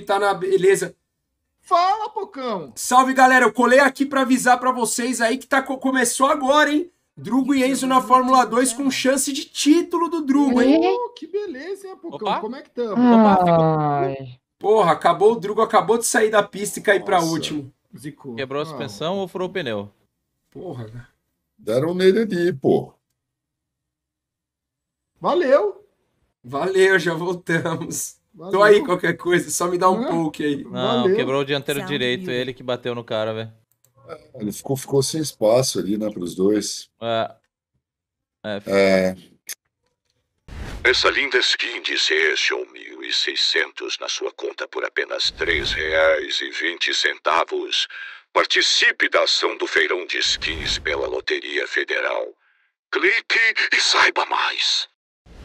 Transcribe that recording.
tá na beleza. Fala, Pocão! Salve, galera! Eu colei aqui para avisar para vocês aí que tá, começou agora, hein? Drugo e Enzo na Fórmula 2 com chance de título do Drugo, hein? Oh, que beleza, hein, Pocão? Opa. Como é que estamos? Porra, acabou o Drugo, acabou de sair da pista e cair para último. Zicou. Quebrou a ah. suspensão ah. ou furou o pneu? Porra. Deram nele ali, pô. Valeu! Valeu, já voltamos. Então Valeu. Tô aí qualquer coisa, só me dá um é. poke aí. Não, Valeu. quebrou o dianteiro Salve. direito, ele que bateu no cara, velho. É, ele ficou, ficou sem espaço ali, né, pros dois. É. É. é. Essa linda skin de Session 1600 na sua conta por apenas R$ 3,20. Participe da ação do feirão de skins pela Loteria Federal. Clique e saiba mais.